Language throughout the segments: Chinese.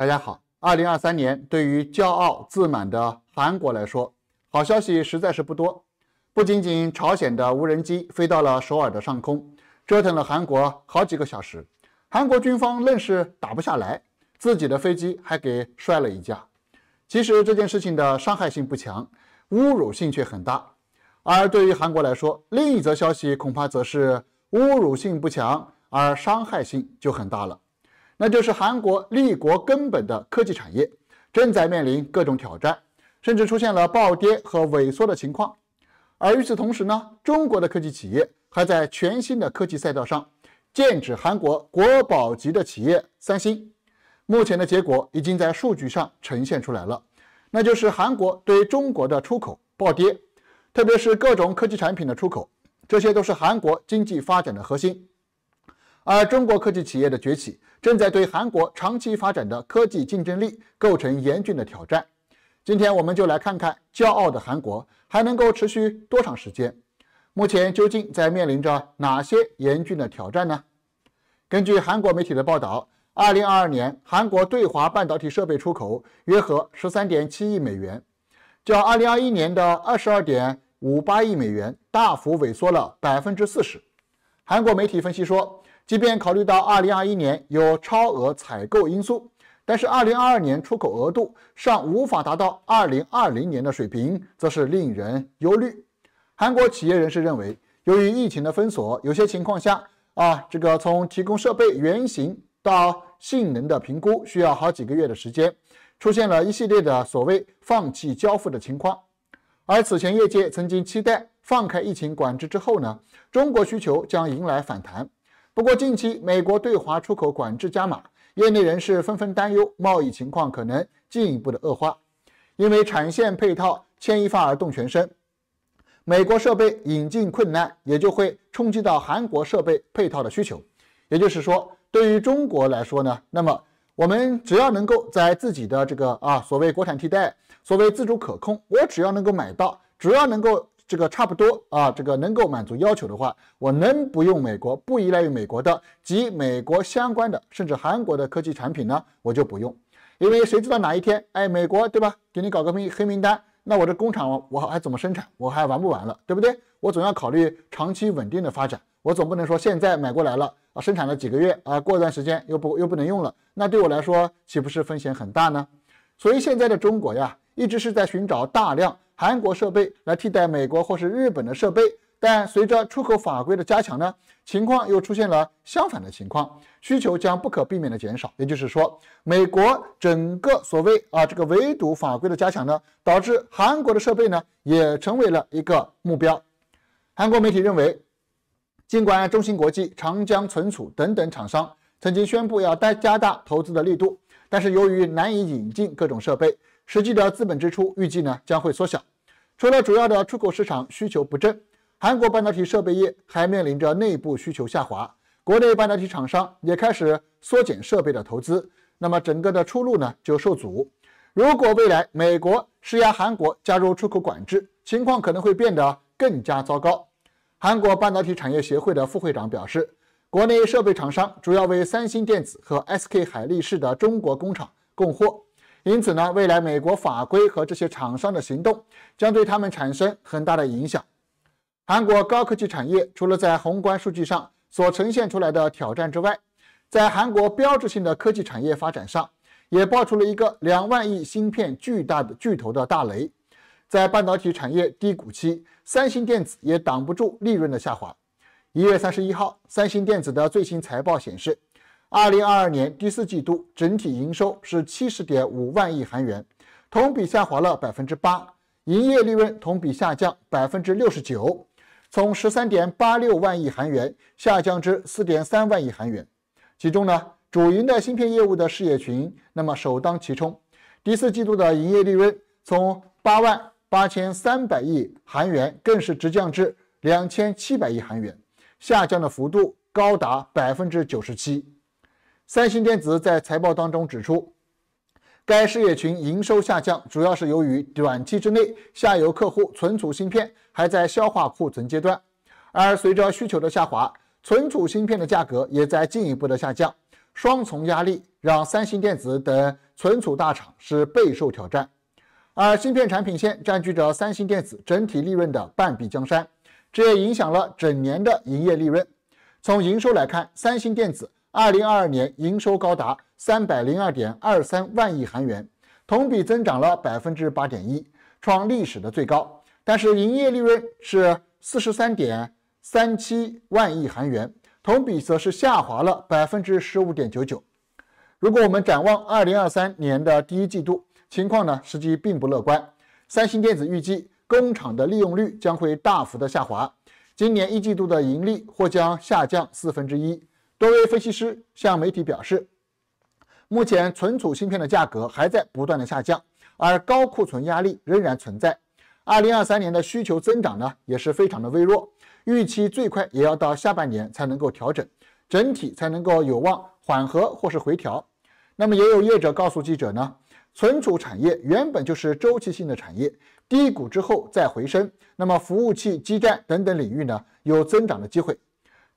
大家好，二零二三年对于骄傲自满的韩国来说，好消息实在是不多。不仅仅朝鲜的无人机飞到了首尔的上空，折腾了韩国好几个小时，韩国军方愣是打不下来，自己的飞机还给摔了一架。其实这件事情的伤害性不强，侮辱性却很大。而对于韩国来说，另一则消息恐怕则是侮辱性不强，而伤害性就很大了。那就是韩国立国根本的科技产业正在面临各种挑战，甚至出现了暴跌和萎缩的情况。而与此同时呢，中国的科技企业还在全新的科技赛道上，剑指韩国国宝级的企业三星。目前的结果已经在数据上呈现出来了，那就是韩国对中国的出口暴跌，特别是各种科技产品的出口，这些都是韩国经济发展的核心。而中国科技企业的崛起，正在对韩国长期发展的科技竞争力构成严峻的挑战。今天，我们就来看看骄傲的韩国还能够持续多长时间？目前究竟在面临着哪些严峻的挑战呢？根据韩国媒体的报道，二零二二年韩国对华半导体设备出口约合十三点七亿美元，较二零二一年的二十二点五八亿美元大幅萎缩了百分之四十。韩国媒体分析说。即便考虑到2021年有超额采购因素，但是2022年出口额度尚无法达到2020年的水平，则是令人忧虑。韩国企业人士认为，由于疫情的封锁，有些情况下啊，这个从提供设备原型到性能的评估需要好几个月的时间，出现了一系列的所谓放弃交付的情况。而此前业界曾经期待放开疫情管制之后呢，中国需求将迎来反弹。不过，近期美国对华出口管制加码，业内人士纷纷担忧贸易情况可能进一步的恶化，因为产线配套牵一发而动全身，美国设备引进困难，也就会冲击到韩国设备配套的需求。也就是说，对于中国来说呢，那么我们只要能够在自己的这个啊所谓国产替代、所谓自主可控，我只要能够买到，只要能够。这个差不多啊，这个能够满足要求的话，我能不用美国，不依赖于美国的及美国相关的，甚至韩国的科技产品呢，我就不用。因为谁知道哪一天，哎，美国对吧，给你搞个名黑名单，那我这工厂我还怎么生产，我还玩不玩了，对不对？我总要考虑长期稳定的发展，我总不能说现在买过来了啊，生产了几个月啊，过一段时间又不又不能用了，那对我来说岂不是风险很大呢？所以现在的中国呀，一直是在寻找大量。韩国设备来替代美国或是日本的设备，但随着出口法规的加强呢，情况又出现了相反的情况，需求将不可避免的减少。也就是说，美国整个所谓啊这个围堵法规的加强呢，导致韩国的设备呢也成为了一个目标。韩国媒体认为，尽管中芯国际、长江存储等等厂商曾经宣布要带加大投资的力度，但是由于难以引进各种设备。实际的资本支出预计呢将会缩小。除了主要的出口市场需求不振，韩国半导体设备业还面临着内部需求下滑，国内半导体厂商也开始缩减设备的投资，那么整个的出路呢就受阻。如果未来美国施压韩国加入出口管制，情况可能会变得更加糟糕。韩国半导体产业协会的副会长表示，国内设备厂商主要为三星电子和 SK 海力士的中国工厂供货。因此呢，未来美国法规和这些厂商的行动将对他们产生很大的影响。韩国高科技产业除了在宏观数据上所呈现出来的挑战之外，在韩国标志性的科技产业发展上，也爆出了一个两万亿芯片巨大的巨头的大雷。在半导体产业低谷期，三星电子也挡不住利润的下滑。一月三十一号，三星电子的最新财报显示。二零二二年第四季度整体营收是七十点五万亿韩元，同比下滑了百分之八，营业利润同比下降百分之六十九，从十三点八六万亿韩元下降至四点三万亿韩元。其中呢，主营的芯片业务的事业群那么首当其冲，第四季度的营业利润从八万八千三百亿韩元更是直降至两千七百亿韩元，下降的幅度高达百分之九十七。三星电子在财报当中指出，该事业群营收下降，主要是由于短期之内下游客户存储芯片还在消化库存阶段，而随着需求的下滑，存储芯片的价格也在进一步的下降，双重压力让三星电子等存储大厂是备受挑战。而芯片产品线占据着三星电子整体利润的半壁江山，这也影响了整年的营业利润。从营收来看，三星电子。二零二二年营收高达三百零二点二三万亿韩元，同比增长了百分之八点一，创历史的最高。但是营业利润是四十三点三七万亿韩元，同比则是下滑了百分之十五点九九。如果我们展望二零二三年的第一季度情况呢，实际并不乐观。三星电子预计工厂的利用率将会大幅的下滑，今年一季度的盈利或将下降四分之一。多位分析师向媒体表示，目前存储芯片的价格还在不断的下降，而高库存压力仍然存在。二零二三年的需求增长呢，也是非常的微弱，预期最快也要到下半年才能够调整，整体才能够有望缓和或是回调。那么也有业者告诉记者呢，存储产业原本就是周期性的产业，低谷之后再回升。那么服务器、基站等等领域呢，有增长的机会。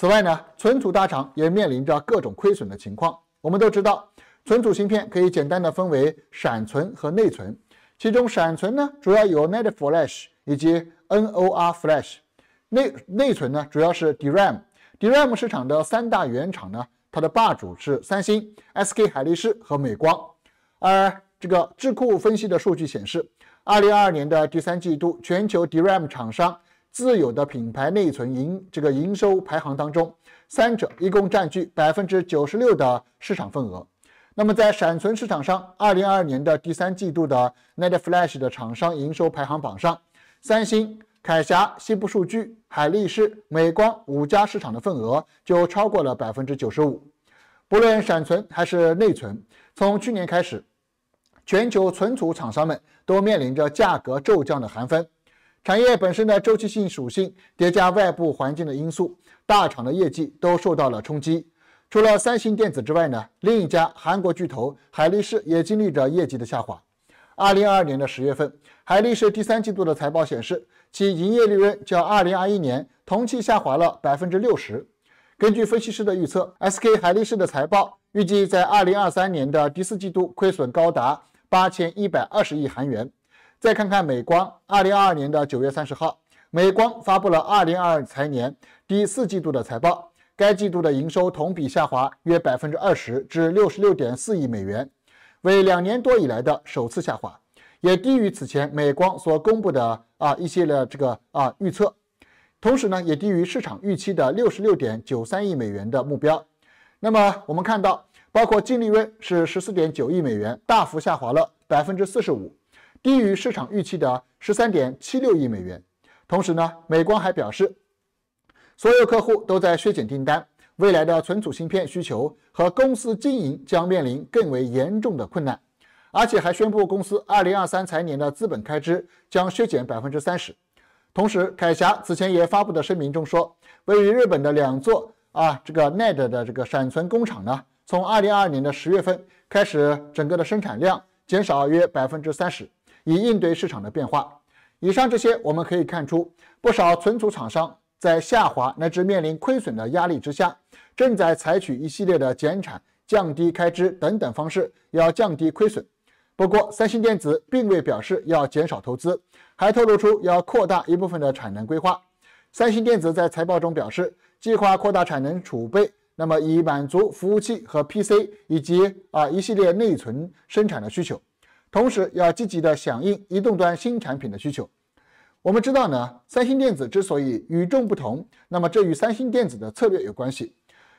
此外呢，存储大厂也面临着各种亏损的情况。我们都知道，存储芯片可以简单的分为闪存和内存，其中闪存呢主要有 NAND Flash 以及 NOR Flash，内内存呢主要是 DRAM。DRAM 市场的三大原厂呢，它的霸主是三星、SK 海力士和美光。而这个智库分析的数据显示，二零二二年的第三季度，全球 DRAM 厂商。自有的品牌内存营这个营收排行当中，三者一共占据百分之九十六的市场份额。那么在闪存市场上，二零二二年的第三季度的 Net Flash 的厂商营收排行榜上，三星、铠侠、西部数据、海力士、美光五家市场的份额就超过了百分之九十五。不论闪存还是内存，从去年开始，全球存储厂商们都面临着价格骤降的寒风。产业本身的周期性属性叠加外部环境的因素，大厂的业绩都受到了冲击。除了三星电子之外呢，另一家韩国巨头海力士也经历着业绩的下滑。二零二二年的十月份，海力士第三季度的财报显示，其营业利润较二零二一年同期下滑了百分之六十。根据分析师的预测，S.K. 海力士的财报预计在二零二三年的第四季度亏损高达八千一百二十亿韩元。再看看美光，二零二二年的九月三十号，美光发布了二零二二财年第四季度的财报。该季度的营收同比下滑约百分之二十，至六十六点四亿美元，为两年多以来的首次下滑，也低于此前美光所公布的啊一系列这个啊预测。同时呢，也低于市场预期的六十六点九三亿美元的目标。那么我们看到，包括净利润是十四点九亿美元，大幅下滑了百分之四十五。低于市场预期的十三点七六亿美元。同时呢，美光还表示，所有客户都在削减订单，未来的存储芯片需求和公司经营将面临更为严重的困难。而且还宣布，公司二零二三财年的资本开支将削减百分之三十。同时，凯霞此前也发布的声明中说，位于日本的两座啊这个 NAND 的这个闪存工厂呢，从二零二二年的十月份开始，整个的生产量减少约百分之三十。以应对市场的变化。以上这些我们可以看出，不少存储厂商在下滑乃至面临亏损的压力之下，正在采取一系列的减产、降低开支等等方式，要降低亏损。不过，三星电子并未表示要减少投资，还透露出要扩大一部分的产能规划。三星电子在财报中表示，计划扩大产能储备，那么以满足服务器和 PC 以及啊一系列内存生产的需求。同时，要积极的响应移动端新产品的需求。我们知道呢，三星电子之所以与众不同，那么这与三星电子的策略有关系。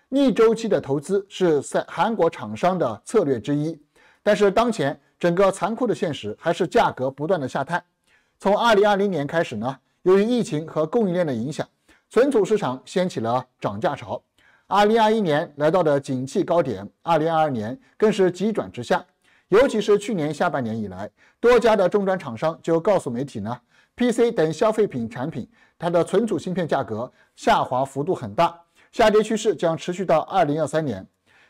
逆周期的投资是三韩国厂商的策略之一。但是，当前整个残酷的现实还是价格不断的下探。从2020年开始呢，由于疫情和供应链的影响，存储市场掀起了涨价潮。2021年来到的景气高点，2022年更是急转直下。尤其是去年下半年以来，多家的中端厂商就告诉媒体呢，PC 等消费品产品，它的存储芯片价格下滑幅度很大，下跌趋势将持续到二零二三年。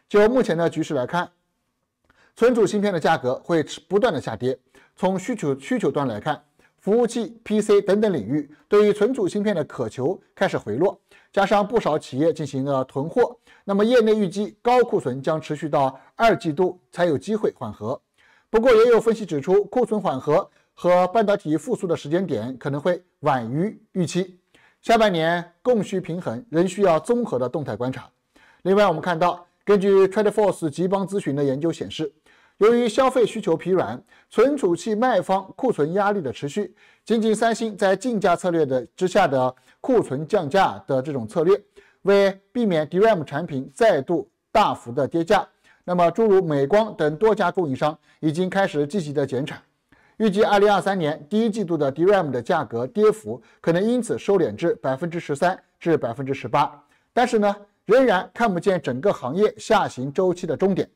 就目前的局势来看，存储芯片的价格会不断的下跌。从需求需求端来看，服务器、PC 等等领域对于存储芯片的渴求开始回落，加上不少企业进行了囤货。那么，业内预计高库存将持续到二季度才有机会缓和。不过，也有分析指出，库存缓和和半导体复苏的时间点可能会晚于预期。下半年供需平衡仍需要综合的动态观察。另外，我们看到，根据 TradeForce 集邦咨询的研究显示，由于消费需求疲软，存储器卖方库存压力的持续，仅仅三星在竞价策略的之下的库存降价的这种策略。为避免 DRAM 产品再度大幅的跌价，那么诸如美光等多家供应商已经开始积极的减产，预计二零二三年第一季度的 DRAM 的价格跌幅可能因此收敛至百分之十三至百分之十八，但是呢，仍然看不见整个行业下行周期的终点。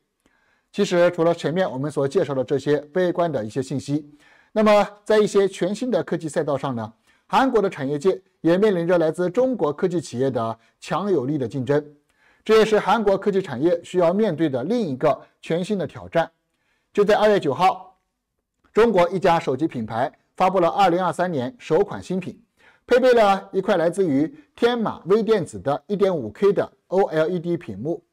其实，除了前面我们所介绍的这些悲观的一些信息，那么在一些全新的科技赛道上呢？韩国的产业界也面临着来自中国科技企业的强有力的竞争，这也是韩国科技产业需要面对的另一个全新的挑战。就在二月九号，中国一家手机品牌发布了二零二三年首款新品，配备了一块来自于天马微电子的一点五 K 的 OLED 屏幕。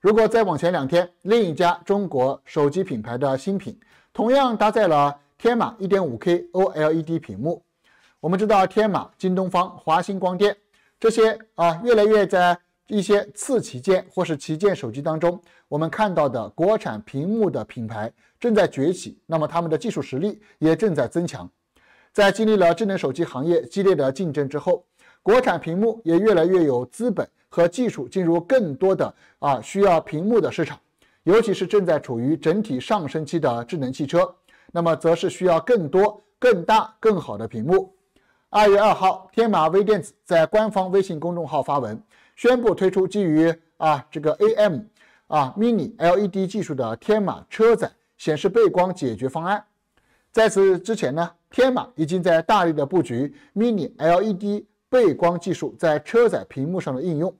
如果再往前两天，另一家中国手机品牌的新品同样搭载了天马一点五 K OLED 屏幕。我们知道天马、京东方、华星光电这些啊，越来越在一些次旗舰或是旗舰手机当中，我们看到的国产屏幕的品牌正在崛起。那么他们的技术实力也正在增强。在经历了智能手机行业激烈的竞争之后，国产屏幕也越来越有资本和技术进入更多的啊需要屏幕的市场，尤其是正在处于整体上升期的智能汽车，那么则是需要更多、更大、更好的屏幕。二月二号，天马微电子在官方微信公众号发文，宣布推出基于啊这个 AM 啊 Mini LED 技术的天马车载显示背光解决方案。在此之前呢，天马已经在大力的布局 Mini LED 背光技术在车载屏幕上的应用，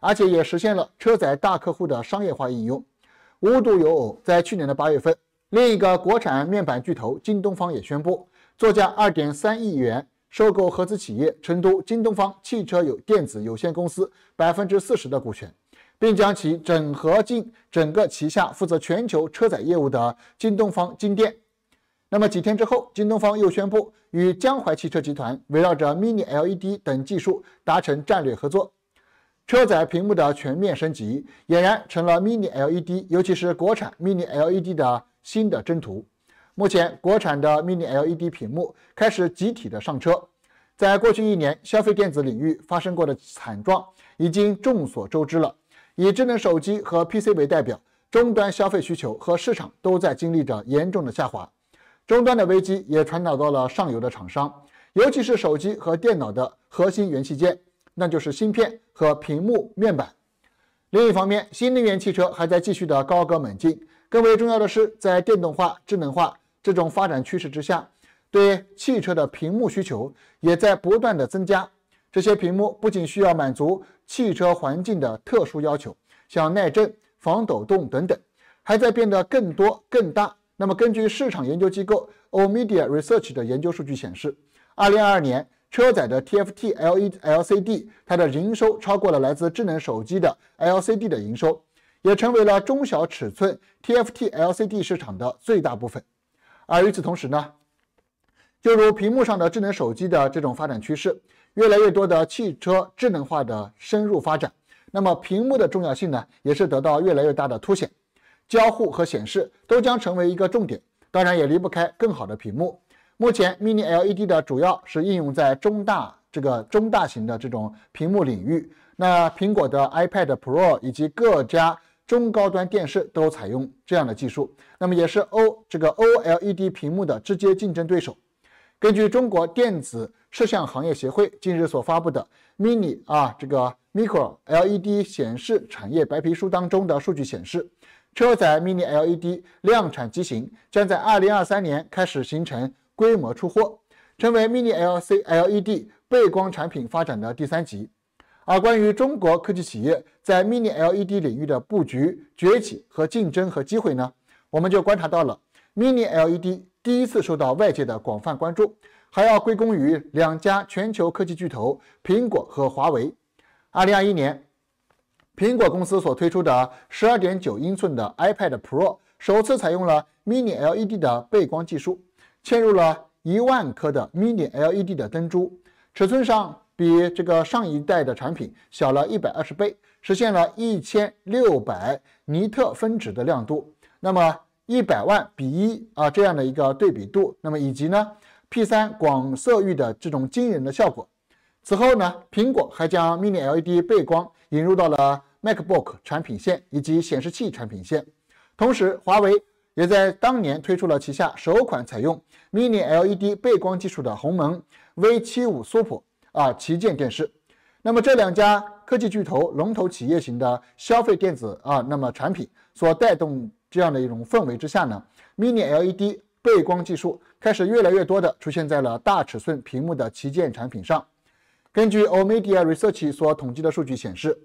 而且也实现了车载大客户的商业化应用。无独有偶，在去年的八月份，另一个国产面板巨头京东方也宣布作价二点三亿元。收购合资企业成都京东方汽车有电子有限公司百分之四十的股权，并将其整合进整个旗下负责全球车载业务的京东方金电。那么几天之后，京东方又宣布与江淮汽车集团围绕着 Mini LED 等技术达成战略合作。车载屏幕的全面升级，俨然成了 Mini LED，尤其是国产 Mini LED 的新的征途。目前，国产的 Mini LED 屏幕开始集体的上车。在过去一年，消费电子领域发生过的惨状已经众所周知了。以智能手机和 PC 为代表，终端消费需求和市场都在经历着严重的下滑。终端的危机也传导到了上游的厂商，尤其是手机和电脑的核心元器件，那就是芯片和屏幕面板。另一方面，新能源汽车还在继续的高歌猛进。更为重要的是，在电动化、智能化。这种发展趋势之下，对汽车的屏幕需求也在不断的增加。这些屏幕不仅需要满足汽车环境的特殊要求，像耐震、防抖动等等，还在变得更多、更大。那么，根据市场研究机构 Omdia Research 的研究数据显示，二零二二年车载的 TFT L E L C D 它的营收超过了来自智能手机的 L C D 的营收，也成为了中小尺寸 T F T L C D 市场的最大部分。而与此同时呢，就如屏幕上的智能手机的这种发展趋势，越来越多的汽车智能化的深入发展，那么屏幕的重要性呢，也是得到越来越大的凸显，交互和显示都将成为一个重点，当然也离不开更好的屏幕。目前 Mini LED 的主要是应用在中大这个中大型的这种屏幕领域，那苹果的 iPad Pro 以及各家。中高端电视都采用这样的技术，那么也是 O 这个 OLED 屏幕的直接竞争对手。根据中国电子摄像行业协会近日所发布的《Mini 啊这个 Micro LED 显示产业白皮书》当中的数据显示，车载 Mini LED 量产机型将在二零二三年开始形成规模出货，成为 Mini LC LED 背光产品发展的第三级。而关于中国科技企业在 Mini LED 领域的布局、崛起和竞争和机会呢，我们就观察到了 Mini LED 第一次受到外界的广泛关注，还要归功于两家全球科技巨头苹果和华为。二零二一年，苹果公司所推出的十二点九英寸的 iPad Pro 首次采用了 Mini LED 的背光技术，嵌入了一万颗的 Mini LED 的灯珠，尺寸上。比这个上一代的产品小了一百二十倍，实现了一千六百尼特分值的亮度，那么一百万比一啊这样的一个对比度，那么以及呢 P 三广色域的这种惊人的效果。此后呢，苹果还将 Mini LED 背光引入到了 MacBook 产品线以及显示器产品线，同时华为也在当年推出了旗下首款采用 Mini LED 背光技术的鸿蒙 V 七五 p r 啊，旗舰电视，那么这两家科技巨头、龙头企业型的消费电子啊，那么产品所带动这样的一种氛围之下呢，Mini LED 背光技术开始越来越多的出现在了大尺寸屏幕的旗舰产品上。根据 Omdia Research 所统计的数据显示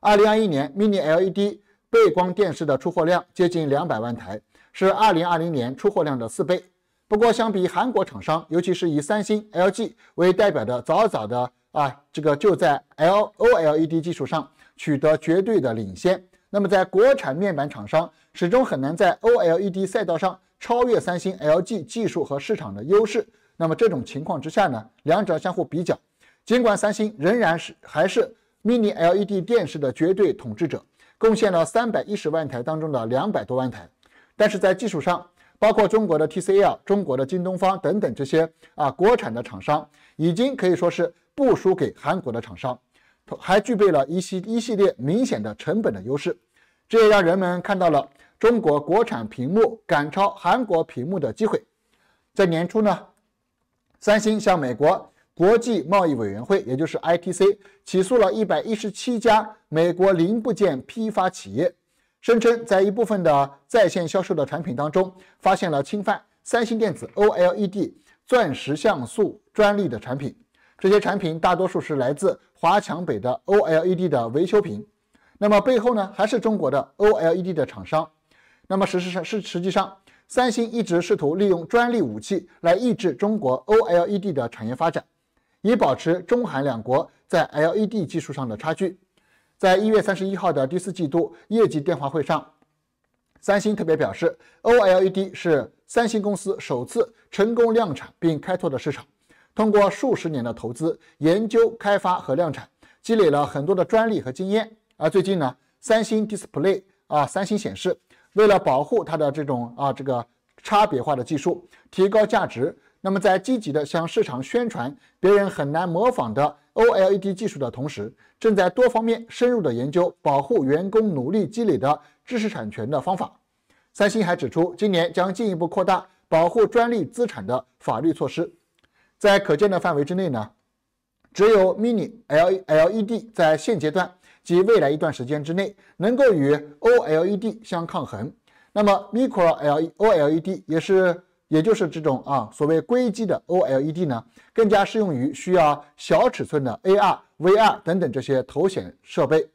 ，2021年 Mini LED 背光电视的出货量接近两百万台，是2020年出货量的四倍。不过，相比韩国厂商，尤其是以三星、LG 为代表的，早早的啊，这个就在 L OLED 技术上取得绝对的领先。那么，在国产面板厂商始终很难在 OLED 赛道上超越三星、LG 技术和市场的优势。那么这种情况之下呢，两者相互比较，尽管三星仍然是还是 Mini LED 电视的绝对统治者，贡献了三百一十万台当中的两百多万台，但是在技术上。包括中国的 TCL、中国的京东方等等这些啊，国产的厂商已经可以说是不输给韩国的厂商，还具备了一些一系列明显的成本的优势，这也让人们看到了中国国产屏幕赶超韩国屏幕的机会。在年初呢，三星向美国国际贸易委员会，也就是 ITC 起诉了一百一十七家美国零部件批发企业。声称，在一部分的在线销售的产品当中，发现了侵犯三星电子 OLED 钻石像素专利的产品。这些产品大多数是来自华强北的 OLED 的维修品，那么背后呢，还是中国的 OLED 的厂商。那么事实上是实际上，三星一直试图利用专利武器来抑制中国 OLED 的产业发展，以保持中韩两国在 LED 技术上的差距。在一月三十一号的第四季度业绩电话会上，三星特别表示，OLED 是三星公司首次成功量产并开拓的市场。通过数十年的投资、研究、开发和量产，积累了很多的专利和经验。而最近呢，三星 Display 啊，三星显示为了保护它的这种啊这个差别化的技术，提高价值，那么在积极的向市场宣传别人很难模仿的。OLED 技术的同时，正在多方面深入的研究保护员工努力积累的知识产权的方法。三星还指出，今年将进一步扩大保护专利资产的法律措施。在可见的范围之内呢，只有 Mini LED 在现阶段及未来一段时间之内能够与 OLED 相抗衡。那么 Micro LED 也是。也就是这种啊，所谓硅基的 OLED 呢，更加适用于需要小尺寸的 AR、VR 等等这些头显设备。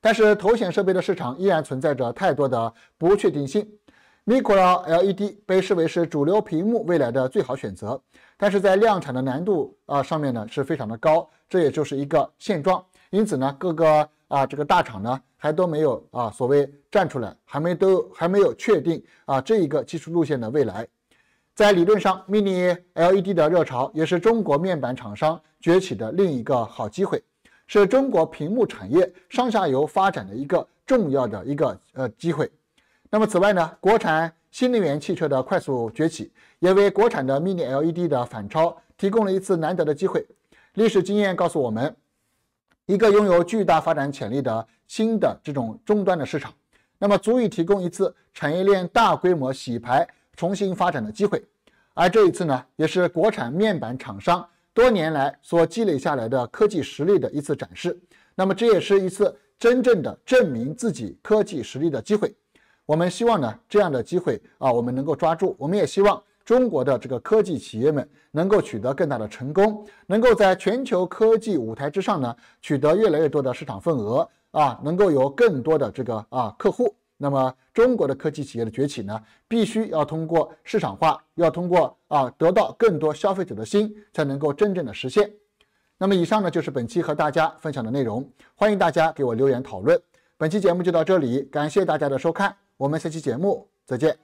但是头显设备的市场依然存在着太多的不确定性。Micro LED 被视为是主流屏幕未来的最好选择，但是在量产的难度啊上面呢是非常的高，这也就是一个现状。因此呢，各个啊这个大厂呢还都没有啊所谓站出来，还没都还没有确定啊这一个技术路线的未来。在理论上，Mini LED 的热潮也是中国面板厂商崛起的另一个好机会，是中国屏幕产业上下游发展的一个重要的一个呃机会。那么，此外呢，国产新能源汽车的快速崛起也为国产的 Mini LED 的反超提供了一次难得的机会。历史经验告诉我们，一个拥有巨大发展潜力的新的这种终端的市场，那么足以提供一次产业链大规模洗牌。重新发展的机会，而这一次呢，也是国产面板厂商多年来所积累下来的科技实力的一次展示。那么，这也是一次真正的证明自己科技实力的机会。我们希望呢，这样的机会啊，我们能够抓住。我们也希望中国的这个科技企业们能够取得更大的成功，能够在全球科技舞台之上呢，取得越来越多的市场份额啊，能够有更多的这个啊客户。那么中国的科技企业的崛起呢，必须要通过市场化，要通过啊得到更多消费者的心，才能够真正的实现。那么以上呢就是本期和大家分享的内容，欢迎大家给我留言讨论。本期节目就到这里，感谢大家的收看，我们下期节目再见。